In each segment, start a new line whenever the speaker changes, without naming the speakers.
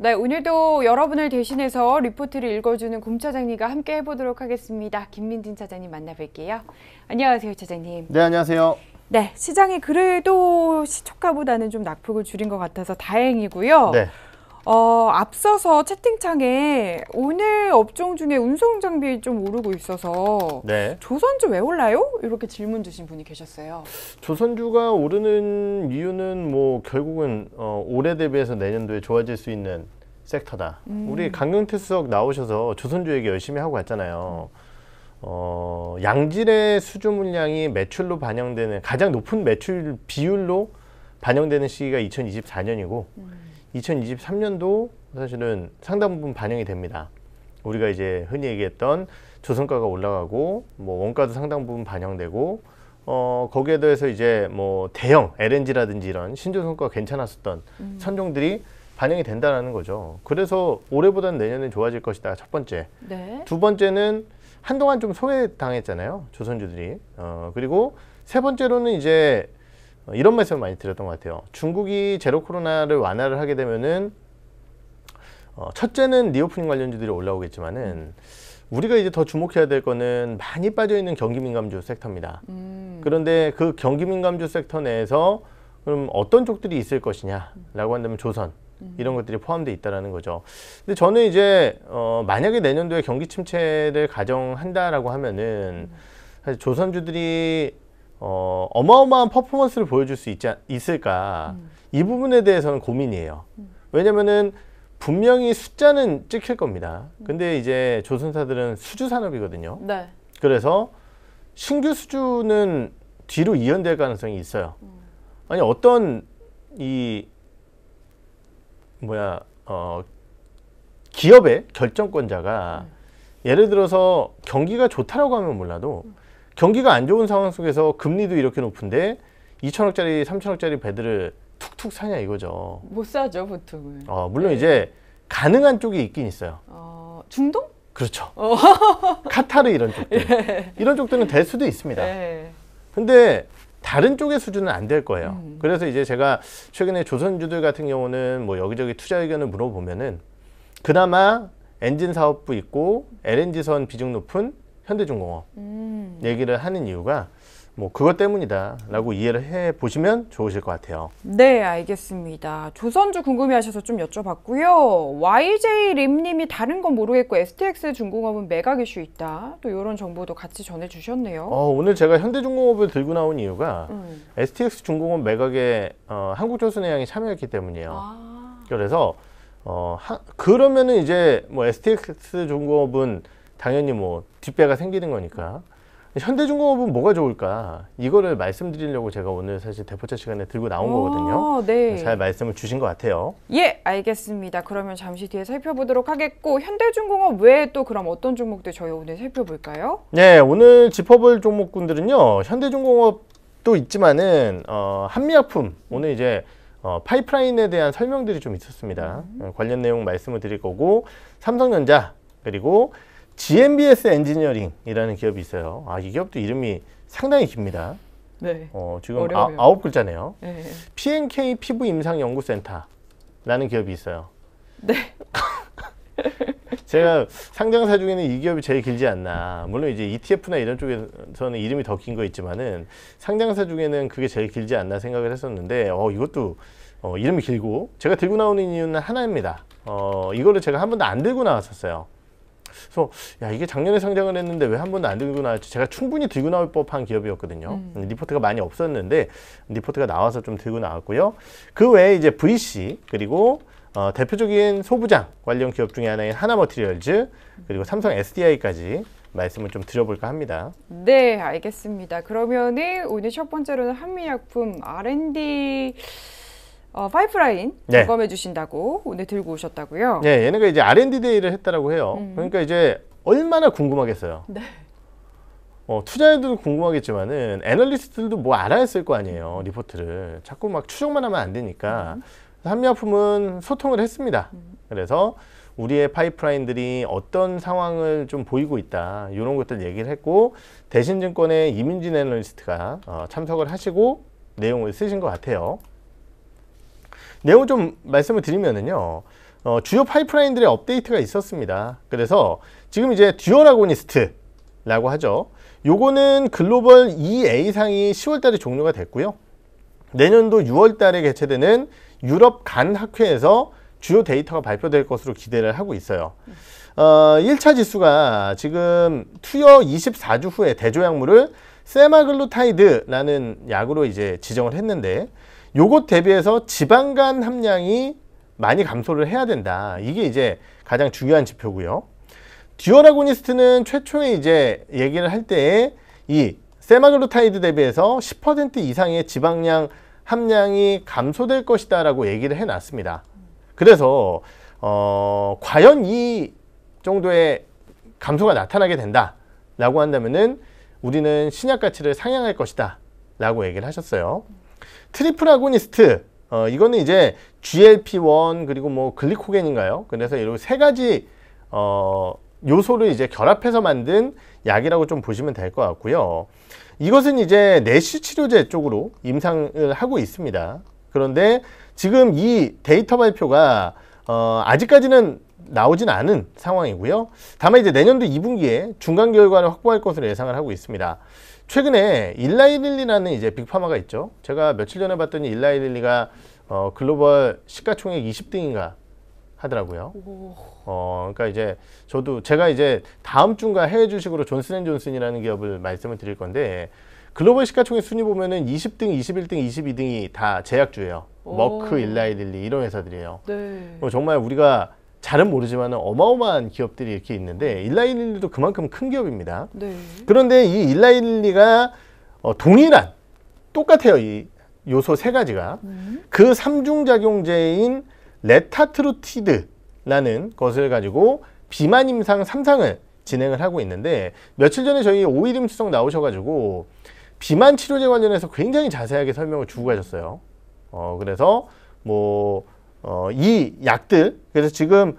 네, 오늘도 여러분을 대신해서 리포트를 읽어주는 곰 차장님과 함께 해보도록 하겠습니다. 김민진 차장님 만나뵐게요. 안녕하세요, 차장님. 네, 안녕하세요. 네, 시장이 그래도 시초가보다는 좀 낙폭을 줄인 것 같아서 다행이고요. 네. 어, 앞서서 채팅창에 오늘 업종 중에 운송 장비 좀 오르고 있어서 네. 조선주 왜 올라요? 이렇게 질문 주신 분이 계셨어요.
조선주가 오르는 이유는 뭐 결국은 어, 올해 대비해서 내년도에 좋아질 수 있는 섹터다. 음. 우리 강경태 수석 나오셔서 조선주 얘기 열심히 하고 왔잖아요. 어, 양질의 수주 물량이 매출로 반영되는 가장 높은 매출 비율로 반영되는 시기가 2024년이고 음. 2023년도 사실은 상당 부분 반영이 됩니다. 우리가 이제 흔히 얘기했던 조선가가 올라가고 뭐 원가도 상당 부분 반영되고 어 거기에 더해서 이제 뭐 대형 LNG라든지 이런 신조선가 괜찮았었던 음. 선종들이 반영이 된다라는 거죠. 그래서 올해보다는 내년엔 좋아질 것이다. 첫 번째. 네. 두 번째는 한동안 좀 소외당했잖아요. 조선주들이. 어 그리고 세 번째로는 이제 어, 이런 말씀을 많이 드렸던 것 같아요. 중국이 제로 코로나를 완화를 하게 되면은 어, 첫째는 리오프닝 관련주들이 올라오겠지만은 우리가 이제 더 주목해야 될 거는 많이 빠져있는 경기 민감주 섹터입니다. 음. 그런데 그 경기 민감주 섹터 내에서 그럼 어떤 쪽들이 있을 것이냐라고 한다면 조선 음. 이런 것들이 포함되어 있다라는 거죠. 근데 저는 이제 어, 만약에 내년도에 경기 침체를 가정한다라고 하면은 음. 사실 조선주들이 어, 어마어마한 퍼포먼스를 보여줄 수 있지, 있을까 음. 이 부분에 대해서는 고민이에요. 음. 왜냐면은 분명히 숫자는 찍힐 겁니다. 음. 근데 이제 조선사들은 수주 산업이거든요. 네. 그래서 신규 수주는 뒤로 이연될 가능성이 있어요. 음. 아니 어떤 이 뭐야 어 기업의 결정권자가 음. 예를 들어서 경기가 좋다라고 하면 몰라도 음. 경기가 안 좋은 상황 속에서 금리도 이렇게 높은데 2천억짜리, 3천억짜리 배들을 툭툭 사냐 이거죠.
못 사죠 보통은.
어, 물론 네. 이제 가능한 쪽이 있긴 있어요. 어, 중동? 그렇죠. 어. 카타르 이런 쪽들. 예. 이런 쪽들은 될 수도 있습니다. 예. 근데 다른 쪽의 수준은 안 될 거예요. 음. 그래서 이제 제가 최근에 조선주들 같은 경우는 뭐 여기저기 투자 의견을 물어보면은 그나마 엔진 사업부 있고 LNG선 비중 높은 현대중공업 음. 얘기를 하는 이유가 뭐 그것 때문이다라고 이해를 해 보시면 좋으실 것 같아요.
네, 알겠습니다. 조선주 궁금해하셔서 좀 여쭤봤고요. YJ 림님이 다른 건 모르겠고 STX 중공업은 매각 이슈 있다. 또 이런 정보도 같이 전해주셨네요. 어,
오늘 제가 현대중공업을 들고 나온 이유가 음. STX 중공업 매각에 어, 한국조선해양이 참여했기 때문이에요. 아. 그래서 어, 하, 그러면은 이제 뭐 STX 중공업은 당연히 뭐 뒷배가 생기는 거니까 현대중공업은 뭐가 좋을까 이거를 말씀드리려고 제가 오늘 사실 대포차 시간에 들고 나온 오, 거거든요. 네. 잘 말씀을 주신 것 같아요.
예, 알겠습니다. 그러면 잠시 뒤에 살펴보도록 하겠고 현대중공업 외에 또 그럼 어떤 종목들 저희 오늘 살펴볼까요?
네, 오늘 짚어볼 종목군들은요. 현대중공업도 있지만은 어, 한미약품 오늘 이제 어, 파이프라인에 대한 설명들이 좀 있었습니다. 음. 관련 내용 말씀을 드릴 거고 삼성전자 그리고 GMBS 엔지니어링이라는 기업이 있어요. 아, 이 기업도 이름이 상당히 깁니다. 네. 어, 지금 어 아, 홉 글자네요. 네. PNK 피부 임상 연구센터라는 기업이 있어요. 네. 제가 상장사 중에는 이 기업이 제일 길지 않나. 물론 이제 ETF나 이런 쪽에서는 이름이 더 긴 거 있지만은 상장사 중에는 그게 제일 길지 않나 생각을 했었는데 어 이것도 어, 이름이 길고 제가 들고 나오는 이유는 하나입니다. 어 이거를 제가 한 번도 안 들고 나왔었어요. 그래서 야 이게 작년에 상장을 했는데 왜 한 번도 안 들고 나왔지? 제가 충분히 들고 나올 법한 기업이었거든요. 음. 리포트가 많이 없었는데 리포트가 나와서 좀 들고 나왔고요. 그 외에 이제 VC 그리고 어, 대표적인 소부장 관련 기업 중에 하나인 하나머티리얼즈 그리고 삼성 SDI까지 말씀을 좀 드려볼까 합니다.
네, 알겠습니다. 그러면 오늘 첫 번째로는 한미약품 R&D 어, 파이프라인 네. 점검해 주신다고 오늘 들고 오셨다고요. 네,
얘네가 이제 R&D 데이를 했다라고 해요. 음. 그러니까 이제 얼마나 궁금하겠어요. 네. 어, 투자자들도 궁금하겠지만은 애널리스트들도 뭐 알아야 쓸거 아니에요. 리포트를. 자꾸 막 추정만 하면 안 되니까. 음. 한미약품은 소통을 했습니다. 음. 그래서 우리의 파이프라인들이 어떤 상황을 좀 보이고 있다 이런 것들 얘기를 했고 대신증권의 이민진 애널리스트가 어, 참석을 하시고 내용을 쓰신 것 같아요. 내용 좀 말씀을 드리면은요 어, 주요 파이프라인들의 업데이트가 있었습니다 그래서 지금 이제 듀얼 아고니스트 라고 하죠 요거는 글로벌 EA상이 10월달에 종료가 됐고요 내년도 6월달에 개최되는 유럽 간 학회에서 주요 데이터가 발표될 것으로 기대를 하고 있어요 어, 1차 지수가 지금 투여 24주 후에 대조약물을 세마글루타이드라는 약으로 이제 지정을 했는데 요것 대비해서 지방간 함량이 많이 감소를 해야 된다. 이게 이제 가장 중요한 지표고요. 듀얼라고니스트는 최초에 이제 얘기를 할 때에 이 세마글루타이드 대비해서 10% 이상의 지방량 함량이 감소될 것이다 라고 얘기를 해놨습니다. 그래서 어, 과연 이 정도의 감소가 나타나게 된다 라고 한다면은 우리는 신약 가치를 상향할 것이다 라고 얘기를 하셨어요. 트리플 아고니스트 어, 이거는 이제 GLP-1 그리고 뭐 글리코겐인가요? 그래서 이런 세 가지 어, 요소를 이제 결합해서 만든 약이라고 좀 보시면 될 것 같고요. 이것은 이제 내시 치료제 쪽으로 임상을 하고 있습니다. 그런데 지금 이 데이터 발표가 어, 아직까지는 나오진 않은 상황이고요. 다만 이제 내년도 2분기에 중간 결과를 확보할 것으로 예상을 하고 있습니다. 최근에 일라이릴리라는 이제 빅파마가 있죠. 제가 며칠 전에 봤더니 일라이릴리가 어, 글로벌 시가총액 20등인가 하더라고요. 오. 어, 그러니까 이제 저도 제가 이제 다음 주인가 해외 주식으로 존슨앤존슨이라는 기업을 말씀을 드릴 건데 글로벌 시가총액 순위 보면은 20등, 21등, 22등이 다 제약주예요. 오. 머크, 일라이릴리 이런 회사들이에요. 네. 정말 우리가 잘은 모르지만 어마어마한 기업들이 이렇게 있는데 일라일일리도 그만큼 큰 기업입니다. 네. 그런데 이 일라일리가 어, 동일한 똑같아요. 이 요소 세 가지가 음. 그 삼중작용제인 레타트루티드라는 것을 가지고 비만 임상 삼상을 진행을 하고 있는데 며칠 전에 저희 오이름 수석 나오셔가지고 비만 치료제 관련해서 굉장히 자세하게 설명을 주고 가셨어요. 어 그래서 뭐 어, 이 약들 그래서 지금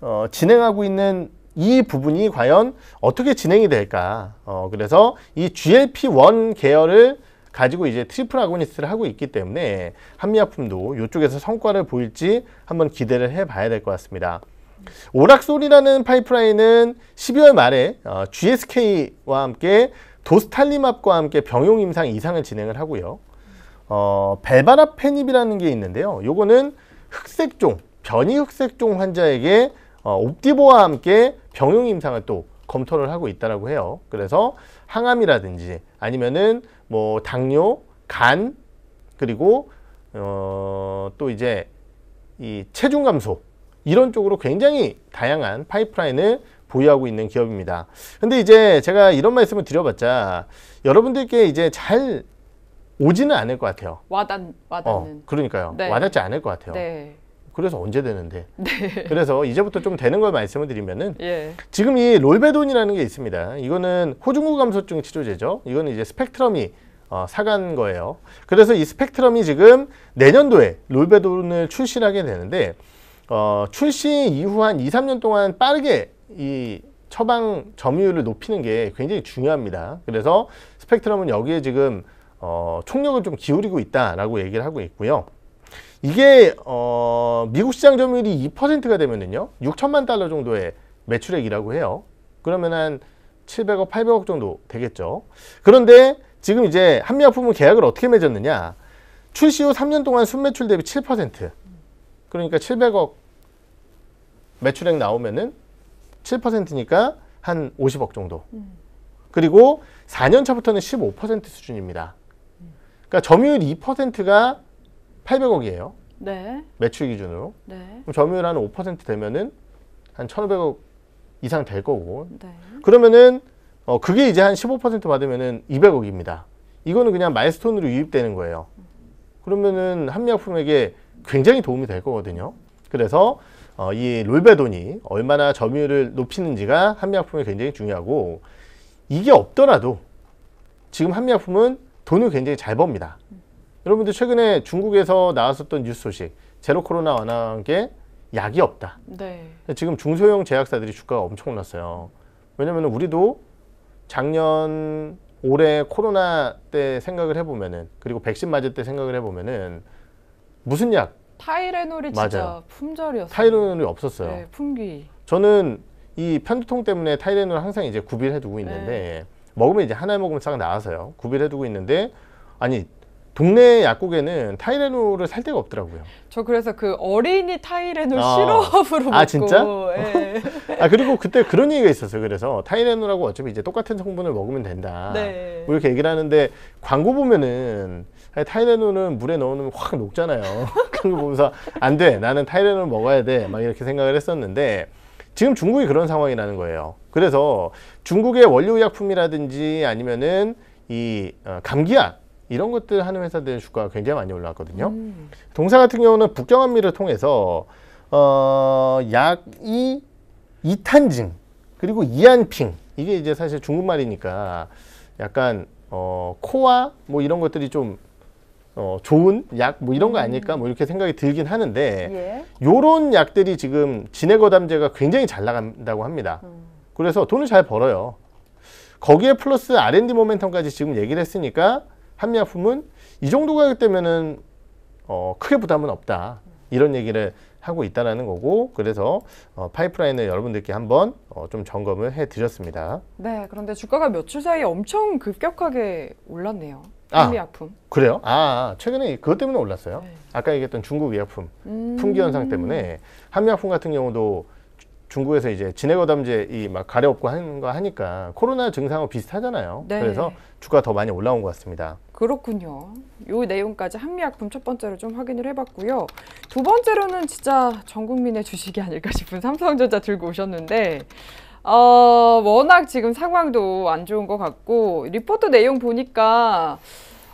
어, 진행하고 있는 이 부분이 과연 어떻게 진행이 될까 어, 그래서 이 GLP-1 계열을 가지고 이제 트리플 아고니스트를 하고 있기 때문에 한미약품도 이쪽에서 성과를 보일지 한번 기대를 해봐야 될 것 같습니다. 오락솔이라는 파이프라인은 12월 말에 어, GSK와 함께 도스탈리맙과 함께 병용 임상 이상을 진행을 하고요. 어, 벨바라페닙이라는 게 있는데요. 요거는 흑색종, 변이 흑색종 환자에게 어, 옵티보와 함께 병용 임상을 또 검토를 하고 있다라고 해요. 그래서 항암이라든지 아니면은 뭐 당뇨, 간 그리고 어, 또 이제 이 체중 감소 이런 쪽으로 굉장히 다양한 파이프라인을 보유하고 있는 기업입니다. 근데 이제 제가 이런 말씀을 드려봤자 여러분들께 이제 잘 오지는 않을 것 같아요.
와닿, 와닿는. 어,
그러니까요. 네. 와닿지 않을 것 같아요. 네. 그래서 언제 되는데. 네. 그래서 이제부터 좀 되는 걸 말씀을 드리면은 예. 지금 이 롤베돈이라는 게 있습니다. 이거는 호중구 감소증 치료제죠. 이거는 이제 스펙트럼이 어, 사간 거예요. 그래서 이 스펙트럼이 지금 내년도에 롤베돈을 출시하게 되는데 어, 출시 이후 한 2, 3년 동안 빠르게 이 처방 점유율을 높이는 게 굉장히 중요합니다. 그래서 스펙트럼은 여기에 지금 어, 총력을 좀 기울이고 있다라고 얘기를 하고 있고요. 이게 어, 미국 시장 점유율이 2%가 되면은요. 6천만 달러 정도의 매출액이라고 해요. 그러면 한 700억, 800억 정도 되겠죠. 그런데 지금 이제 한미약품은 계약을 어떻게 맺었느냐. 출시 후 3년 동안 순매출 대비 7%. 그러니까 700억 매출액 나오면은 7%니까 한 50억 정도. 음. 그리고 4년 차부터는 15% 수준입니다. 그러니까 점유율 2%가 800억이에요. 네. 매출 기준으로. 네. 그럼 점유율 한 5% 되면은 한 1,500억 이상 될 거고. 네. 그러면은 어 그게 이제 한 15% 받으면은 200억입니다. 이거는 그냥 마일스톤으로 유입되는 거예요. 그러면은 한미약품에게 굉장히 도움이 될 거거든요. 그래서 어, 이 롤베돈이 얼마나 점유율을 높이는지가 한미약품에 굉장히 중요하고 이게 없더라도 지금 한미약품은 돈을 굉장히 잘 법니다. 음. 여러분들 최근에 중국에서 나왔었던 뉴스 소식 제로 코로나 완화한게 약이 없다. 네. 지금 중소형 제약사들이 주가가 엄청났어요. 왜냐면 우리도 작년 올해 코로나 때 생각을 해보면은 그리고 백신 맞을 때 생각을 해보면은 무슨 약?
타이레놀이 맞아요. 진짜 품절이었어요.
타이레놀이 없었어요. 네, 품귀. 저는 이 편두통 때문에 타이레놀 항상 이제 구비를 해두고 있는데 네. 먹으면 이제 하나 먹으면 싹 나와서요. 구비해두고 있는데 아니 동네 약국에는 타이레놀을 살 데가 없더라고요.
저 그래서 그 어린이 타이레놀 아. 시럽으로 아, 먹고. 아 진짜?
예. 아 그리고 그때 그런 얘기가 있었어요. 그래서 타이레놀하고 어차피 이제 똑같은 성분을 먹으면 된다. 네. 뭐 이렇게 얘기를 하는데 광고 보면은 타이레놀은 물에 넣으면 확 녹잖아요. 그런 거 보면서 안 돼. 나는 타이레놀 먹어야 돼. 막 이렇게 생각을 했었는데 지금 중국이 그런 상황이라는 거예요. 그래서 중국의 원료의약품이라든지 아니면은 이 어, 감기약 이런 것들 하는 회사들 주가가 굉장히 많이 올라왔거든요. 음. 동사 같은 경우는 북경한미를 통해서 어, 약이 이탄징 그리고 이안핑 이게 이제 사실 중국말이니까 약간 어, 코와 뭐 이런 것들이 좀 어, 좋은 약 뭐 이런 거 음. 아닐까 뭐 이렇게 생각이 들긴 하는데 이 예. 요런 약들이 지금 진해거담제가 굉장히 잘 나간다고 합니다. 음. 그래서 돈을 잘 벌어요. 거기에 플러스 R&D 모멘텀까지 지금 얘기를 했으니까 한미약품은 이 정도 가격 되면은 어, 크게 부담은 없다. 이런 얘기를 하고 있다라는 거고 그래서 어, 파이프라인을 여러분들께 한번 어, 좀 점검을 해드렸습니다.
네, 그런데 주가가 며칠 사이에 엄청 급격하게 올랐네요. 한미약품. 아,
그래요? 아, 최근에 그것 때문에 올랐어요. 네. 아까 얘기했던 중국 의약품 음... 품귀 현상 때문에 한미약품 같은 경우도 중국에서 이제 진해거담제 이 막 가려엎고 하는 거 하니까 코로나 증상하고 비슷하잖아요. 네. 그래서 주가 더 많이 올라온 것 같습니다.
그렇군요. 요 내용까지 한미약품 첫 번째로 좀 확인을 해봤고요. 두 번째로는 진짜 전 국민의 주식이 아닐까 싶은 삼성전자 들고 오셨는데 어, 워낙 지금 상황도 안 좋은 것 같고 리포트 내용 보니까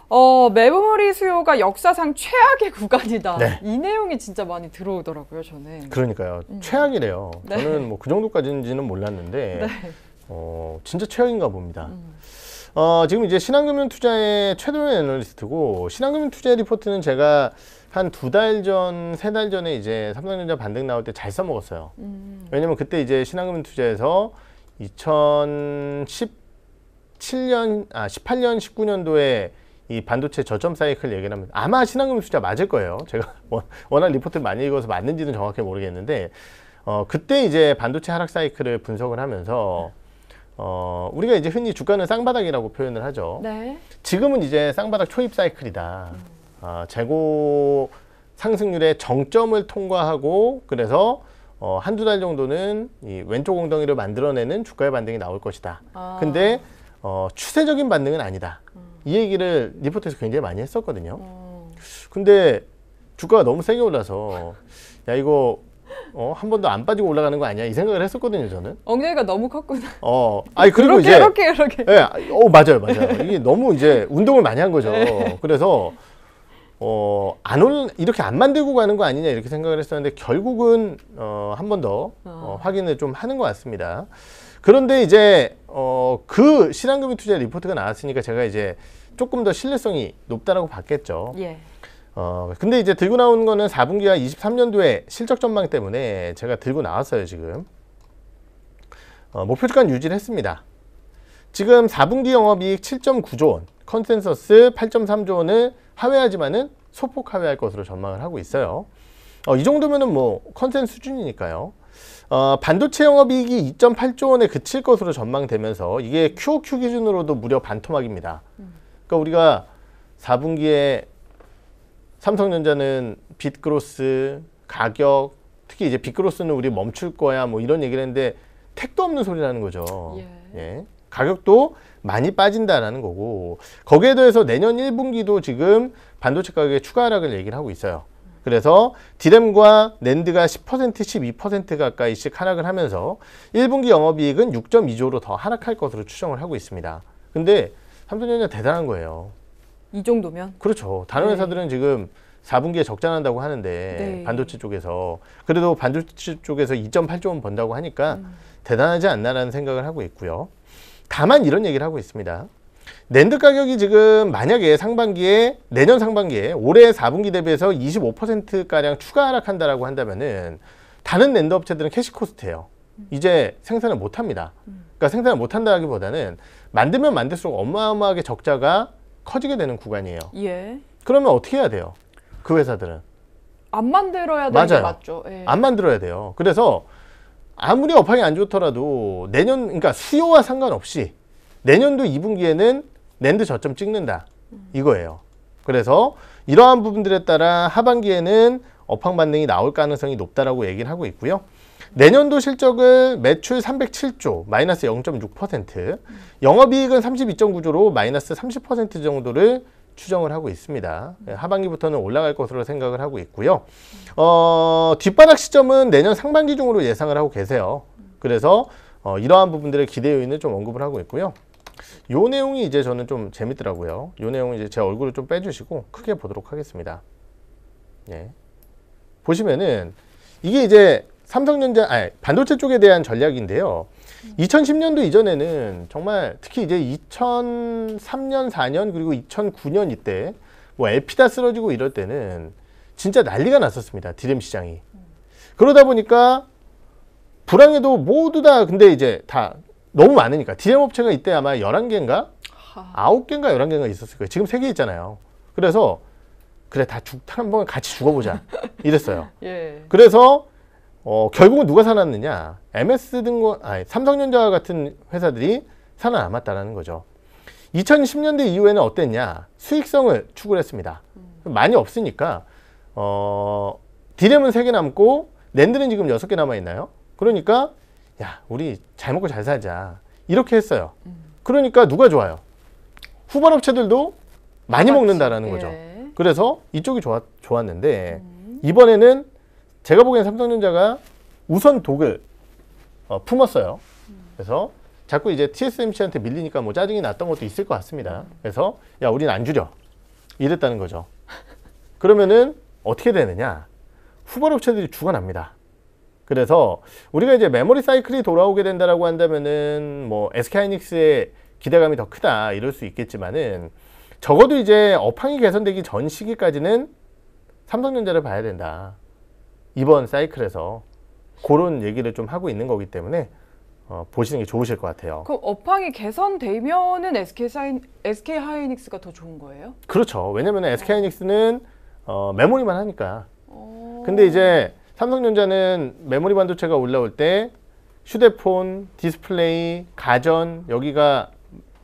어, 메모리 수요가 역사상 최악의 구간이다. 네. 이 내용이 진짜 많이 들어오더라고요, 저는.
그러니까요. 음. 최악이래요. 네. 저는 뭐 그 정도까지인지는 몰랐는데 네. 어, 진짜 최악인가 봅니다. 음. 어, 지금 이제 신한금융 투자의 최도현 애널리스트고 신한금융 투자 의 리포트는 제가 한 두 달 전, 세 달 전에 이제 삼성전자 반등 나올 때 잘 써먹었어요. 음. 왜냐면 그때 이제 신한금융 투자에서 2017년, 아, 18년, 19년도에 이 반도체 저점 사이클 얘기를 하면 아마 신한금융 투자 맞을 거예요. 제가 워낙 리포트를 많이 읽어서 맞는지는 정확히 모르겠는데 어, 그때 이제 반도체 하락 사이클을 분석을 하면서 네. 어, 우리가 이제 흔히 주가는 쌍바닥이라고 표현을 하죠. 네. 지금은 이제 쌍바닥 초입 사이클이다. 음. 어, 재고 상승률의 정점을 통과하고 그래서 어, 한두 달 정도는 이 왼쪽 엉덩이를 만들어내는 주가의 반등이 나올 것이다. 아. 근데 어, 추세적인 반등은 아니다. 음. 이 얘기를 리포트에서 굉장히 많이 했었거든요. 음. 근데 주가가 너무 세게 올라서 야 이거 어, 한 번도 안 빠지고 올라가는 거 아니야? 이 생각을 했었거든요, 저는.
엉덩이가 너무 컸구나.
어, 아니 그리고 이렇게, 이제 이렇게 이렇게. 예, 어 맞아요, 맞아요. 이게 너무 이제 운동을 많이 한 거죠. 네. 그래서 어, 안 올, 이렇게 안 만들고 가는 거 아니냐 이렇게 생각을 했었는데 결국은 어, 한 번 더 어, 어. 확인을 좀 하는 것 같습니다. 그런데 이제 어, 그실한금융 투자 리포트가 나왔으니까 제가 이제 조금 더 신뢰성이 높다라고 봤겠죠. 예. 어, 근데 이제 들고 나온 거는 4분기와 23년도에 실적 전망 때문에 제가 들고 나왔어요, 지금. 어, 목표 뭐 주간 유지를 했습니다. 지금 4분기 영업이익 7.9조 원, 컨센서스 8.3조 원을 하회하지만은 소폭 하회할 것으로 전망을 하고 있어요. 어, 이 정도면은 뭐 컨센 수준이니까요. 어, 반도체 영업이익이 2.8조 원에 그칠 것으로 전망되면서 이게 QOQ 기준으로도 무려 반토막입니다. 음. 그러니까 우리가 4분기에 삼성전자는 빅그로스 가격, 특히 이제 빅그로스는 우리 멈출 거야 뭐 이런 얘기를 했는데 택도 없는 소리라는 거죠. 예. 예. 가격도 많이 빠진다라는 거고 거기에 대해서 내년 1분기도 지금 반도체 가격의 추가 하락을 얘기를 하고 있어요. 그래서 디램과 랜드가 10% 12% 가까이씩 하락을 하면서 1분기 영업이익은 6.2조로 더 하락할 것으로 추정을 하고 있습니다. 근데 삼성전자 대단한 거예요.
이 정도면?
그렇죠. 다른 네. 회사들은 지금 4분기에 적자 난다고 하는데 네. 반도체 쪽에서 그래도 반도체 쪽에서 2.8조 원 번다고 하니까 음. 대단하지 않나라는 생각을 하고 있고요. 다만 이런 얘기를 하고 있습니다. 랜드 가격이 지금 만약에 상반기에 내년 상반기에 올해 4분기 대비해서 25% 가량 추가 하락한다라고 한다면은 다른 랜드 업체들은 캐시 코스트예요. 음. 이제 생산을 못 합니다. 음. 그러니까 생산을 못 한다기보다는 만들면 만들수록 어마어마하게 적자가 커지게 되는 구간이에요. 예. 그러면 어떻게 해야 돼요? 그 회사들은
안 만들어야 되는 맞아요. 게 맞죠. 예. 안
만들어야 돼요. 그래서 아무리 업황이 안 좋더라도 내년 그러니까 수요와 상관없이 내년도 2분기에는 랜드 저점 찍는다 이거예요. 그래서 이러한 부분들에 따라 하반기에는 업황 반등이 나올 가능성이 높다라고 얘기를 하고 있고요. 내년도 실적은 매출 307조 마이너스 0.6% 영업이익은 32.9조로 마이너스 30% 정도를 추정을 하고 있습니다. 예, 하반기부터는 올라갈 것으로 생각을 하고 있고요. 어, 뒷바닥 시점은 내년 상반기 중으로 예상을 하고 계세요. 그래서 어, 이러한 부분들의 기대 요인을 좀 언급을 하고 있고요. 요 내용이 이제 저는 좀 재밌더라고요. 요 내용 은 이제 제 얼굴을 좀 빼주시고 크게 보도록 하겠습니다. 예. 보시면은 이게 이제 삼성전자 아니 반도체 쪽에 대한 전략인데요. 2010년도 이전에는 정말 특히 이제 2003년 4년 그리고 2009년 이때 뭐 에피다 쓰러지고 이럴 때는 진짜 난리가 났었습니다. 디램 시장이. 그러다 보니까 불황에도 모두 다 근데 이제 다 너무 많으니까 디램 업체가 이때 아마 11개인가 9 개인가 1 1 개인가 있었을 거예요. 지금 3개 있잖아요. 그래서 그래 다죽 한번 같이 죽어보자 이랬어요. 예. 그래서 어, 결국은 누가 살아느냐 MS 등과 아니, 삼성전자 와 같은 회사들이 살아남았다라는 거죠. 2010년대 이후에는 어땠냐? 수익성을 추구 했습니다. 음. 많이 없으니까 어, 디램은 3개 남고 랜드는 지금 6개 남아 있나요? 그러니까 야, 우리 잘 먹고 잘 살자. 이렇게 했어요. 음. 그러니까 누가 좋아요? 후반 업체들도 많이 먹는다라는 거죠. 예. 그래서 이쪽이 좋았, 좋았는데 음. 이번에는 제가 보기엔 삼성전자가 우선 독을 어, 품었어요. 그래서 자꾸 이제 TSMC한테 밀리니까 뭐 짜증이 났던 것도 있을 것 같습니다. 그래서 야 우린 안 줄여 이랬다는 거죠. 그러면은 어떻게 되느냐? 후발 업체들이 주관합니다. 그래서 우리가 이제 메모리 사이클이 돌아오게 된다라고 한다면은 뭐 SK하이닉스의 기대감이 더 크다 이럴 수 있겠지만은 적어도 이제 업황이 개선되기 전 시기까지는 삼성전자를 봐야 된다. 이번 사이클에서 그런 얘기를 좀 하고 있는 거기 때문에 어, 보시는 게 좋으실 것 같아요. 그
업황이 개선되면은 SK 사인, SK 하이닉스가 더 좋은 거예요?
그렇죠. 왜냐면 SK 어. 하이닉스는 어, 메모리만 하니까. 오. 어. 근데 이제 삼성전자는 메모리 반도체가 올라올 때 휴대폰, 디스플레이, 가전 여기가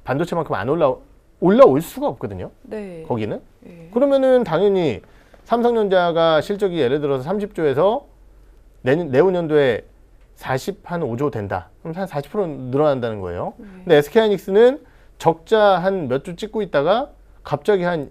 반도체만큼 안 올라 올라올 수가 없거든요.
네. 거기는. 네.
그러면은 당연히 삼성전자가 실적이 예를 들어서 30조에서 내, 년 내후년도에 40한 5조 된다. 그럼 한40% 늘어난다는 거예요. 네. 근데 SK하이닉스는 적자 한 몇 조 찍고 있다가 갑자기 한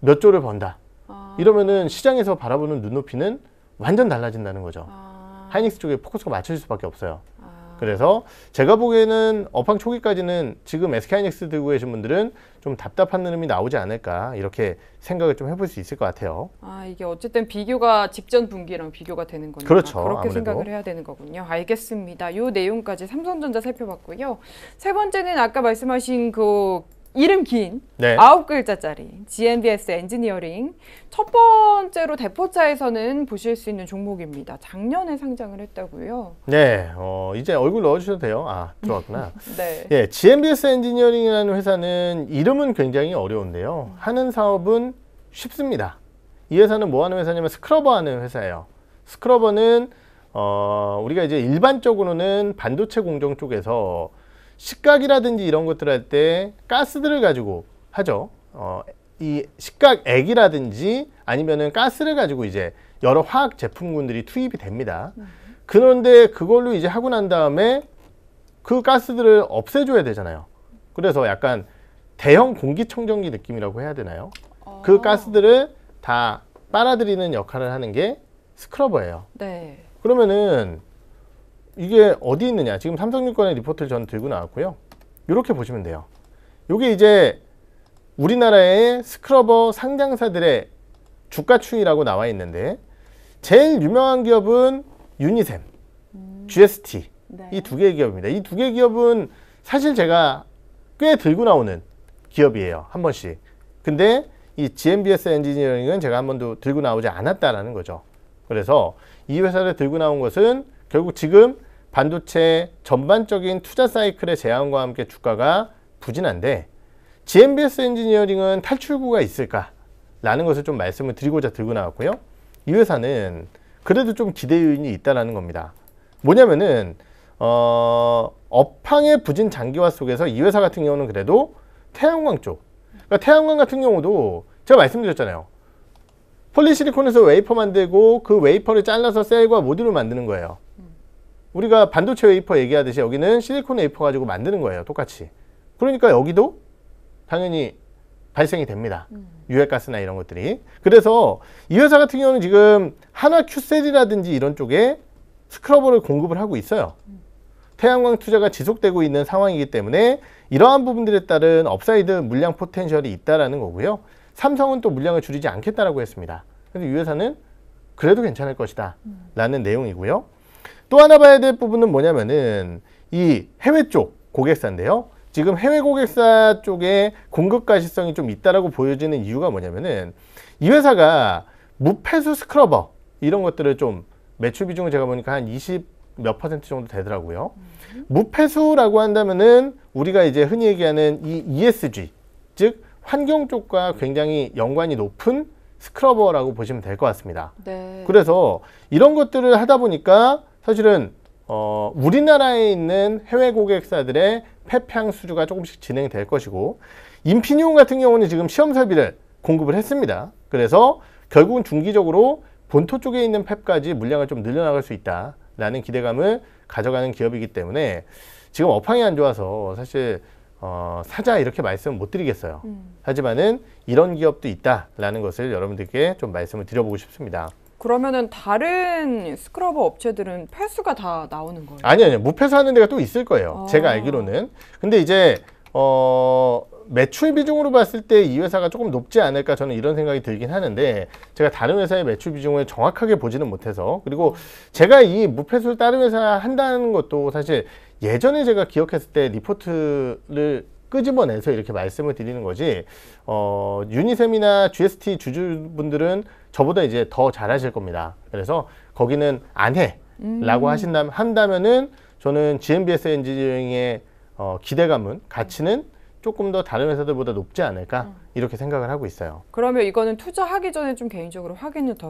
몇 조를 번다. 아. 이러면은 시장에서 바라보는 눈높이는 완전 달라진다는 거죠. 아. 하이닉스 쪽에 포커스가 맞춰질 수밖에 없어요. 아. 그래서 제가 보기에는 업황 초기까지는 지금 SK하이닉스 들고 계신 분들은 좀 답답한 흐름이 나오지 않을까 이렇게 생각을 좀 해볼 수 있을 것 같아요.
아 이게 어쨌든 비교가 직전 분기랑 비교가 되는 거니까 그렇죠, 그렇게 아무래도. 생각을 해야 되는 거군요. 알겠습니다. 요 내용까지 삼성전자 살펴봤고요. 세 번째는 아까 말씀하신 그 이름 긴 네. 아홉 글자짜리 GMBS 엔지니어링 첫 번째로 대포차에서는 보실 수 있는 종목입니다. 작년에 상장을 했다고요.
네, 어, 이제 얼굴 넣어주셔도 돼요. 아좋았구나 네. 예, GMBS 엔지니어링이라는 회사는 이름은 굉장히 어려운데요. 하는 사업은 쉽습니다. 이 회사는 뭐 하는 회사냐면 스크러버 하는 회사예요. 스크러버는 어, 우리가 이제 일반적으로는 반도체 공정 쪽에서 식각이라든지 이런 것들 할 때 가스들을 가지고 하죠. 어, 이 식각액이라든지 아니면은 가스를 가지고 이제 여러 화학 제품군들이 투입이 됩니다. 음. 그런데 그걸로 이제 하고 난 다음에 그 가스들을 없애줘야 되잖아요. 그래서 약간 대형 공기청정기 느낌이라고 해야 되나요? 어. 그 아. 가스들을 다 빨아들이는 역할을 하는 게 스크러버예요. 네. 그러면은 이게 어디 있느냐 지금 삼성유권의 리포트를 저는 들고 나왔고요 이렇게 보시면 돼요 이게 이제 우리나라의 스크러버 상장사들의 주가 충이라고 나와 있는데 제일 유명한 기업은 유니셈, GST 음. 네. 이두 개의 기업입니다. 이 두 개의 기업은 사실 제가 꽤 들고 나오는 기업이에요. 한 번씩. 근데 이 GMBS 엔지니어링은 제가 한 번도 들고 나오지 않았다라는 거죠. 그래서 이 회사를 들고 나온 것은 결국 지금 반도체 전반적인 투자 사이클의 제한과 함께 주가가 부진한데 GMBS 엔지니어링은 탈출구가 있을까? 라는 것을 좀 말씀을 드리고자 들고 나왔고요. 이 회사는 그래도 좀 기대 요인이 있다라는 겁니다. 뭐냐면은 어, 업황의 부진 장기화 속에서 이 회사 같은 경우는 그래도 태양광 쪽. 그러니까 태양광 같은 경우도 제가 말씀드렸잖아요. 폴리시리콘에서 웨이퍼 만들고 그 웨이퍼를 잘라서 셀과 모듈을 만드는 거예요. 우리가 반도체 웨이퍼 얘기하듯이 여기는 실리콘 웨이퍼 가지고 만드는 거예요. 똑같이. 그러니까 여기도 당연히 발생이 됩니다. 음. 유해가스나 이런 것들이. 그래서 이 회사 같은 경우는 지금 하나 큐셀이라든지 이런 쪽에 스크러버를 공급을 하고 있어요. 음. 태양광 투자가 지속되고 있는 상황이기 때문에 이러한 부분들에 따른 업사이드 물량 포텐셜이 있다라는 거고요. 삼성은 또 물량을 줄이지 않겠다라고 했습니다. 그래서 이 회사는 그래도 괜찮을 것이다 음. 라는 음. 내용이고요. 또 하나 봐야 될 부분은 뭐냐면은 이 해외 쪽 고객사인데요. 지금 해외 고객사 쪽에 공급 가시성이 좀 있다라고 보여지는 이유가 뭐냐면은 이 회사가 무폐수 스크러버 이런 것들을 좀 매출 비중을 제가 보니까 한 20 몇 퍼센트 정도 되더라고요. 음. 무폐수라고 한다면은 우리가 이제 흔히 얘기하는 이 ESG 즉 환경 쪽과 굉장히 연관이 높은 스크러버라고 보시면 될 것 같습니다. 네. 그래서 이런 것들을 하다 보니까 사실은 어, 우리나라에 있는 해외 고객사들의 폐향 수주가 조금씩 진행될 것이고 인피니온 같은 경우는 지금 시험 설비를 공급을 했습니다. 그래서 결국은 중기적으로 본토 쪽에 있는 펩까지 물량을 좀 늘려나갈 수 있다라는 기대감을 가져가는 기업이기 때문에 지금 업황이 안 좋아서 사실 어, 사자 이렇게 말씀 못 드리겠어요. 음. 하지만은 이런 기업도 있다라는 것을 여러분들께 좀 말씀을 드려보고 싶습니다.
그러면은 다른 스크러버 업체들은 폐수가 다 나오는 거예요?
아니 아니요. 무폐수 하는 데가 또 있을 거예요. 아. 제가 알기로는. 근데 이제 어 매출 비중으로 봤을 때 이 회사가 조금 높지 않을까 저는 이런 생각이 들긴 하는데 제가 다른 회사의 매출 비중을 정확하게 보지는 못해서 그리고 제가 이 무패수를 다른 회사 한다는 것도 사실 예전에 제가 기억했을 때 리포트를 끄집어내서 이렇게 말씀을 드리는 거지 어, 유니셈이나 GST 주주분들은 저보다 이제 더 잘하실 겁니다. 그래서 거기는 안 해라고 음. 하신다면 한다면은 저는 GMBS 엔지니어링의 어, 기대감은 가치는 조금 더 다른 회사들보다 높지 않을까 어. 이렇게 생각을 하고 있어요.
그러면 이거는 투자하기 전에 좀 개인적으로 확인을 더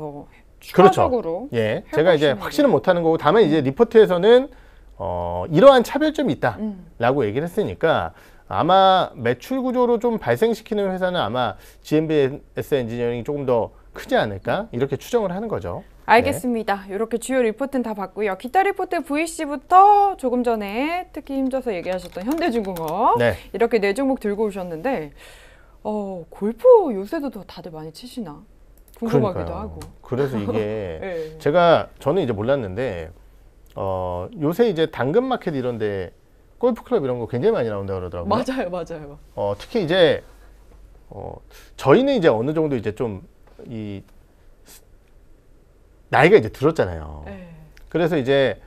그렇죠. 추가적으로 그렇죠. 예, 제가 이제 확신은 못하는 거고 다만 이제 리포트에서는 어, 이러한 차별점이 있다라고 음. 얘기를 했으니까 아마 매출 구조로 좀 발생시키는 회사는 아마 GMBS 엔지니어링이 조금 더 크지 않을까 이렇게 추정을 하는 거죠. 네.
알겠습니다. 네. 이렇게 주요 리포트는 다 봤고요. 기타 리포트 VC부터 조금 전에 특히 힘줘서 얘기하셨던 현대중공업 네. 이렇게 네 종목 들고 오셨는데 어, 골프 요새도 더 다들 많이 치시나 궁금하기도 그러니까요. 하고.
그래서 이게 네. 제가 저는 이제 몰랐는데 어, 요새 이제 당근마켓 이런데 골프 클럽 이런 거 굉장히 많이 나온다 그러더라고요. 맞아요, 맞아요. 어, 특히 이제 어, 저희는 이제 어느 정도 이제 좀이 나이가 이제 들었잖아요. 에이. 네. 그래서 이제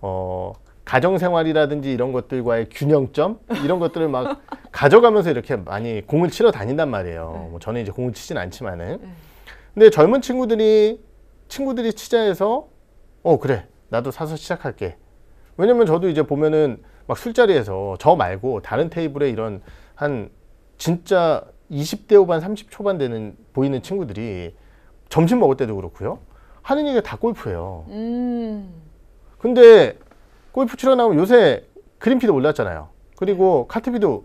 어, 가정 생활이라든지 이런 것들과의 균형점 이런 것들을 막 가져가면서 이렇게 많이 공을 치러 다닌단 말이에요. 네. 뭐 저는 이제 공을 치진 않지만은. 네. 근데 젊은 친구들이 친구들이 치자 해서 어 그래 나도 사서 시작할게. 왜냐면 저도 이제 보면은 막 술자리에서 저 말고 다른 테이블에 이런 한 진짜 20대 후반, 30 초반 되는 보이는 친구들이 점심 먹을 때도 그렇고요. 하는 얘기가 다 골프예요. 음. 근데 골프 치러 나오면 요새 그린피도 올랐잖아요. 그리고 네. 카트비도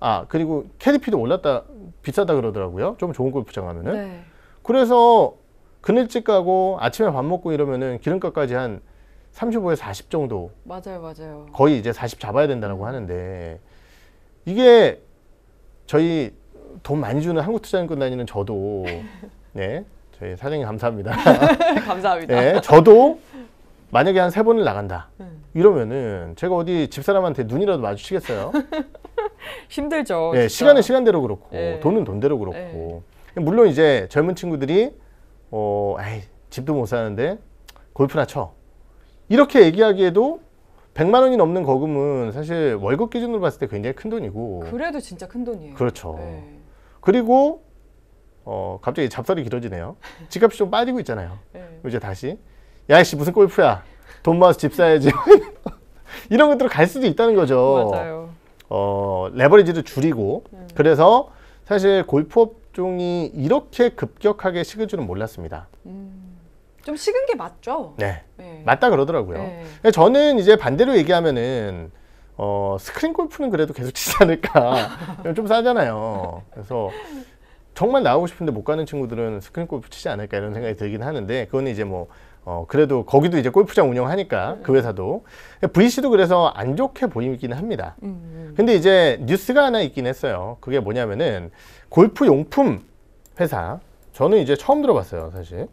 아 그리고 캐디피도 올랐다 비싸다 그러더라고요. 좀 좋은 골프장 가면은. 네. 그래서 그늘집 가고 아침에 밥 먹고 이러면은 기름값까지 한 35에서 40 정도.
맞아요, 맞아요.
거의 이제 40 잡아야 된다고 하는데 이게 저희 돈 많이 주는 한국 투자증권 다니는 저도 네 저희 사장님 감사합니다.
감사합니다. 네, 저도
만약에 한 세 번을 나간다 네. 이러면은 제가 어디 집사람한테 눈이라도 마주치겠어요?
힘들죠. 네, 진짜. 시간은
시간대로 그렇고 네. 돈은 돈대로 그렇고 네. 물론 이제 젊은 친구들이 어, 에이, 집도 못 사는데 골프나 쳐. 이렇게 얘기하기에도 100만 원이 넘는 거금은 사실 월급 기준으로 봤을 때 굉장히 큰 돈이고
그래도 진짜 큰 돈이에요.
그렇죠. 네. 그리고 어 갑자기 잡설이 길어지네요. 집값이 좀 빠지고 있잖아요. 네. 이제 다시 야씨 이 무슨 골프야. 돈 모아서 집 사야지. 이런 것들로 갈 수도 있다는 거죠. 맞아요. 어 레버리지를 줄이고 음. 그래서 사실 골프 업종이 이렇게 급격하게 식을 줄은 몰랐습니다.
음. 좀 식은 게 맞죠?
네. 네. 맞다 그러더라고요. 네. 저는 이제 반대로 얘기하면은 어, 스크린 골프는 그래도 계속 치지 않을까. 좀 싸잖아요. 그래서 정말 나오고 싶은데 못 가는 친구들은 스크린 골프 치지 않을까 이런 생각이 들긴 하는데 그거는 이제 뭐 어, 그래도 거기도 이제 골프장 운영하니까 네. 그 회사도 VC도 그래서 안 좋게 보이긴 합니다. 음, 음. 근데 이제 뉴스가 하나 있긴 했어요. 그게 뭐냐면은 골프 용품 회사 저는 이제 처음 들어봤어요, 사실.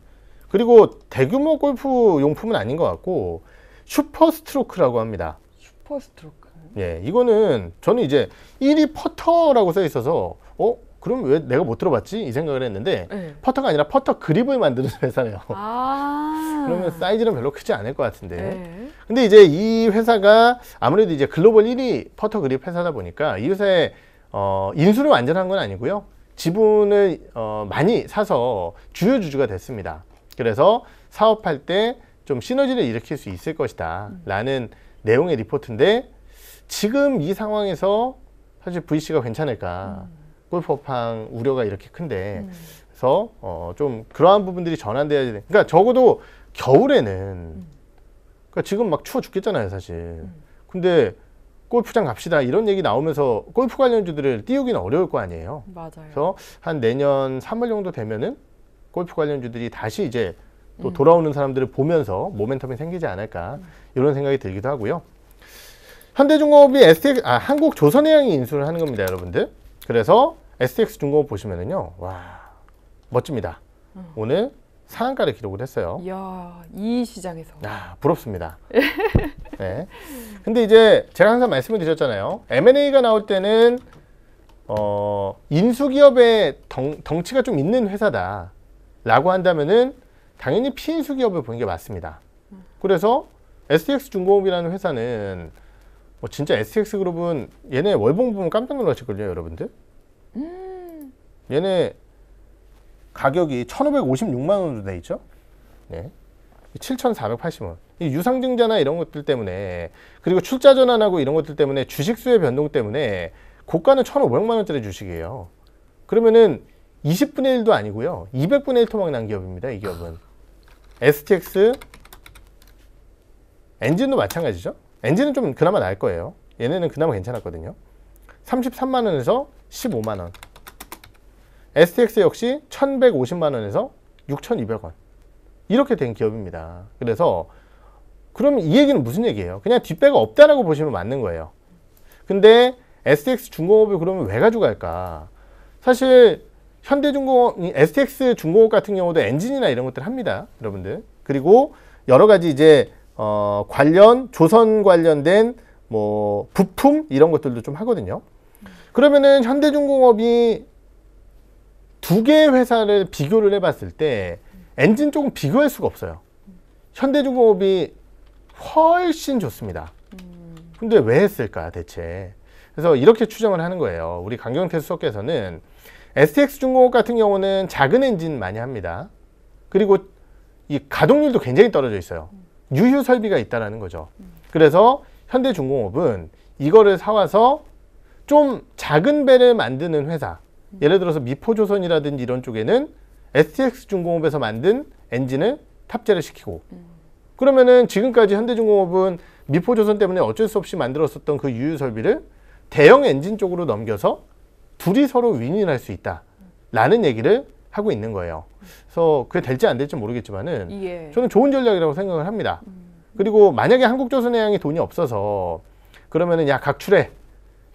그리고 대규모 골프 용품은 아닌 것 같고 슈퍼 스트로크라고 합니다.
슈퍼 스트로크.
예, 이거는 저는 이제 1위 퍼터라고 써 있어서 어 그럼 왜 내가 못 들어봤지 이 생각을 했는데 네. 퍼터가 아니라 퍼터 그립을 만드는
회사네요아
그러면
사이즈는 별로 크지 않을 것 같은데. 네. 근데 이제 이 회사가 아무래도 이제 글로벌 1위 퍼터 그립 회사다 보니까 이 회사에 어, 인수를 완전한 건 아니고요. 지분을 어, 많이 사서 주요 주주가 됐습니다. 그래서 사업할 때 좀 시너지를 일으킬 수 있을 것이다. 음. 라는 내용의 리포트인데 지금 이 상황에서 사실 VC가 괜찮을까. 음. 골프업황 우려가 이렇게 큰데. 음. 그래서 어, 좀 그러한 부분들이 전환돼야 돼. 그러니까 적어도 겨울에는 그러니까 지금 막 추워 죽겠잖아요, 사실. 근데 골프장 갑시다 이런 얘기 나오면서 골프 관련주들을 띄우기는 어려울 거 아니에요. 맞아요. 그래서 한 내년 3월 정도 되면은 골프 관련주들이 다시 이제 또 음. 돌아오는 사람들을 보면서 모멘텀이 생기지 않을까 이런 생각이 들기도 하고요. 현대중공업이 STX 아 한국 조선해양이 인수를 하는 겁니다, 여러분들. 그래서 STX 중공업 보시면은요, 와 멋집니다. 음. 오늘 상한가를 기록을 했어요.
이야, 이 시장에서. 아,
부럽습니다. 네. 근데 이제 제가 항상 말씀을 드렸잖아요. M&A가 나올 때는 어, 인수기업의 덩, 덩치가 좀 있는 회사다. 라고 한다면은 당연히 피인수기업을 보는 게 맞습니다. 그래서 STX 중공업이라는 회사는 뭐 진짜 STX 그룹은 얘네 월봉 보면 깜짝 놀라실걸요, 여러분들?
음.
얘네 가격이 1,556만 원으로 돼 있죠? 네. 7,480원. 이 유상증자나 이런 것들 때문에 그리고 출자 전환하고 이런 것들 때문에 주식수의 변동 때문에 고가는 1,500만 원짜리 주식이에요. 그러면은 20분의 1도 아니고요. 200분의 1 토막 난 기업입니다. 이 기업은. STX 엔진도 마찬가지죠. 엔진은 좀 그나마 나을 거예요. 얘네는 그나마 괜찮았거든요. 33만원에서 15만원. STX 역시 1150만원에서 6200원. 이렇게 된 기업입니다. 그래서 그럼 이 얘기는 무슨 얘기예요? 그냥 뒷배가 없다라고 보시면 맞는 거예요. 근데 STX 중공업이 그러면 왜 가져갈까? 사실 현대중공업, STX 중공업 같은 경우도 엔진이나 이런 것들 합니다. 여러분들. 그리고 여러 가지 이제 어, 관련 조선 관련된 뭐 부품 이런 것들도 좀 하거든요. 그러면은 현대중공업이 두 개의 회사를 비교를 해봤을 때 엔진 쪽은 비교할 수가 없어요. 현대중공업이 훨씬 좋습니다. 음. 근데 왜 했을까 대체? 그래서 이렇게 추정을 하는 거예요. 우리 강경태 수석께서는 STX 중공업 같은 경우는 작은 엔진 많이 합니다. 그리고 이 가동률도 굉장히 떨어져 있어요. 유휴 설비가 있다라는 거죠. 그래서 현대중공업은 이거를 사와서 좀 작은 배를 만드는 회사. 예를 들어서 미포조선이라든지 이런 쪽에는 STX 중공업에서 만든 엔진을 탑재를 시키고 그러면은 지금까지 현대중공업은 미포조선 때문에 어쩔 수 없이 만들었었던 그 유휴 설비를 대형 엔진 쪽으로 넘겨서 둘이 서로 윈윈할 수 있다라는 얘기를 하고 있는 거예요. 그래서 그게 될지 안 될지 모르겠지만은 예. 저는 좋은 전략이라고 생각을 합니다. 음. 그리고 만약에 한국조선해양이 돈이 없어서 그러면은 야 각출해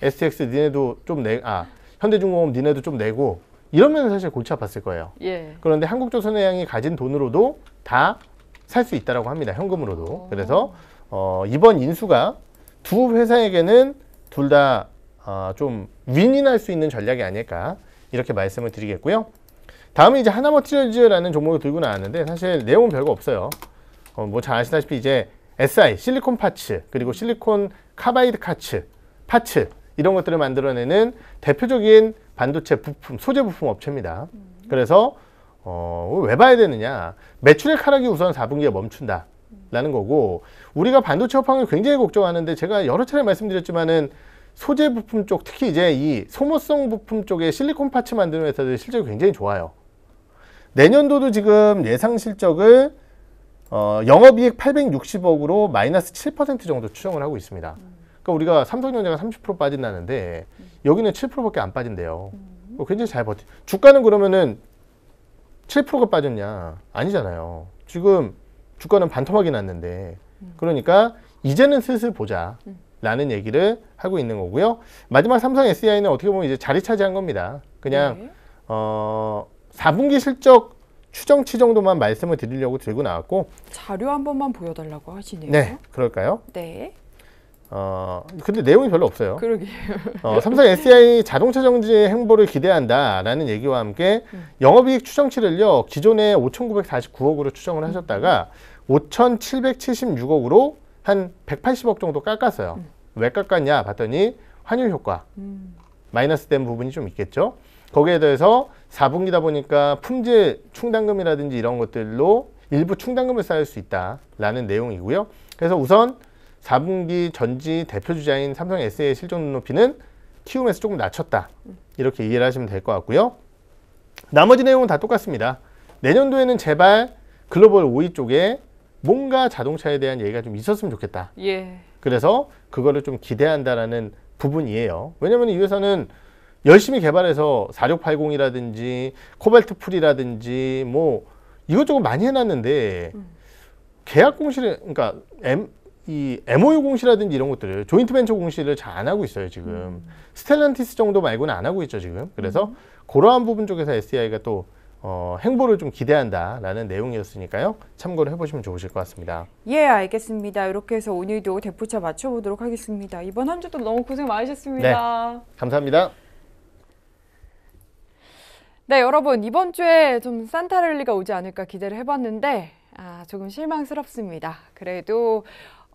STX 니네도 좀 내 아 현대중공업 니네도 좀 내고 이러면 사실 골치 아팠을 거예요. 예. 그런데 한국조선해양이 가진 돈으로도 다 살 수 있다라고 합니다. 현금으로도. 오. 어. 그래서 어, 이번 인수가 두 회사에게는 둘 다좀 아, 어, 윈윈할 수 있는 전략이 아닐까 이렇게 말씀을 드리겠고요. 다음은 이제 하나머티리얼즈라는 종목을 들고 나왔는데 사실 내용은 별거 없어요. 어, 뭐잘 아시다시피 이제 SI, 실리콘 파츠, 그리고 실리콘 카바이드 카츠, 파츠 이런 것들을 만들어내는 대표적인 반도체 부품, 소재 부품 업체입니다. 그래서 어, 왜 봐야 되느냐. 매출의 하락이 우선 4분기에 멈춘다. 라는 거고 우리가 반도체 업황을 굉장히 걱정하는데 제가 여러 차례 말씀드렸지만은 소재 부품 쪽 특히 이제 이 소모성 부품 쪽에 실리콘 파츠 만드는 회사들이 실적이 굉장히 좋아요. 내년도도 지금 예상 실적을 어, 영업이익 860억으로 마이너스 7% 정도 추정을 하고 있습니다. 그러니까 우리가 삼성전자가 30% 빠진다는데 여기는 7%밖에 안 빠진대요. 어, 굉장히 잘 버티. 주가는 그러면은 7%가 빠졌냐? 아니잖아요. 지금 주가는 반토막이 났는데 그러니까 이제는 슬슬 보자. 음. 라는 얘기를 하고 있는 거고요. 마지막 삼성 SDI는 어떻게 보면 이제 자리 차지한 겁니다. 그냥 네. 어, 4분기 실적 추정치 정도만 말씀을 드리려고 들고 나왔고
자료 한 번만 보여달라고 하시네요. 네, 그럴까요? 네.
어, 근데 내용이 별로 없어요.
그러게요. 어, 삼성
SDI e 자동차 정지 행보를 기대한다라는 얘기와 함께 음. 영업이익 추정치를요 기존에 5,949억으로 추정을 하셨다가 5,776억으로 음. 한 180억 정도 깎았어요. 음. 왜 깎았냐 봤더니 환율 효과. 음. 마이너스 된 부분이 좀 있겠죠. 거기에 대해서 4분기다 보니까 품질 충당금이라든지 이런 것들로 일부 충당금을 쌓을 수 있다라는 내용이고요. 그래서 우선 4분기 전지 대표 주자인 삼성 SA의 실적 눈높이는 키움에서 조금 낮췄다. 이렇게 이해를 하시면 될 것 같고요. 나머지 내용은 다 똑같습니다. 내년도에는 제발 글로벌 5위 쪽에 뭔가 자동차에 대한 얘기가 좀 있었으면 좋겠다. 예. 그래서 그거를 좀 기대한다라는 부분이에요. 왜냐면 이 회사는 열심히 개발해서 4680이라든지 코발트 풀이라든지 뭐 이것저것 많이 해놨는데 음. 계약 공시를 그러니까 M, 이 MOU 공시라든지 이런 것들을 조인트 벤처 공시를 잘 안 하고 있어요 지금 음. 스텔란티스 정도 말고는 안 하고 있죠 지금 그래서 음. 그러한 부분 쪽에서 SDI가 또 어, 행보를 좀 기대한다라는 내용이었으니까요. 참고를 해보시면 좋으실 것 같습니다.
예, 알겠습니다. 이렇게 해서 오늘도 대포차 맞춰보도록 하겠습니다. 이번 한 주도 너무 고생 많으셨습니다. 네, 감사합니다. 네, 여러분 이번 주에 좀 산타랠리가 오지 않을까 기대를 해봤는데 아, 조금 실망스럽습니다. 그래도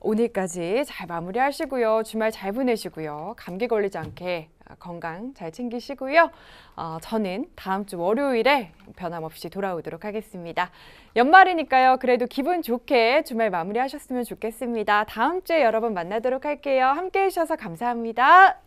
오늘까지 잘 마무리하시고요. 주말 잘 보내시고요. 감기 걸리지 않게 아, 건강 잘 챙기시고요. 어, 저는 다음 주 월요일에 변함없이 돌아오도록 하겠습니다. 연말이니까요. 그래도 기분 좋게 주말 마무리하셨으면 좋겠습니다. 다음 주에 여러분 만나도록 할게요. 함께해 주셔서 감사합니다.